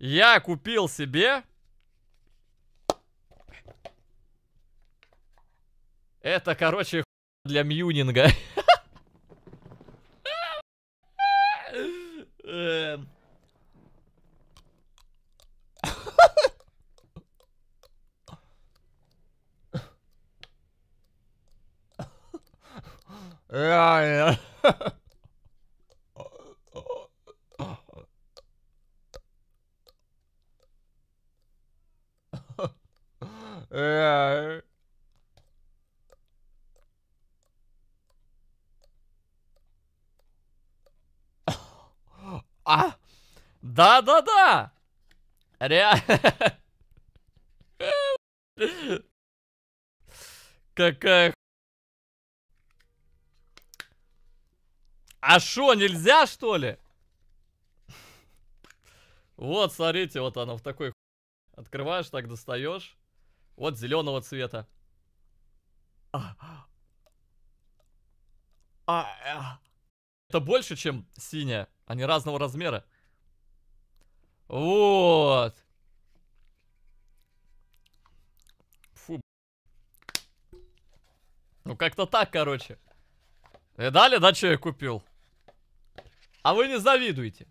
Я купил себе... Это, короче, для мьюнинга. Yeah, эм. yeah. Э. А! Да-да-да! Реально. Какая А шо, нельзя, что ли? Вот, смотрите, вот оно в такой Открываешь, так достаешь. Вот зеленого цвета. А, а, э. Это больше, чем синяя. Они разного размера. Вот. Фу. Ну как-то так, короче. Видали, э, да, что я купил? А вы не завидуете.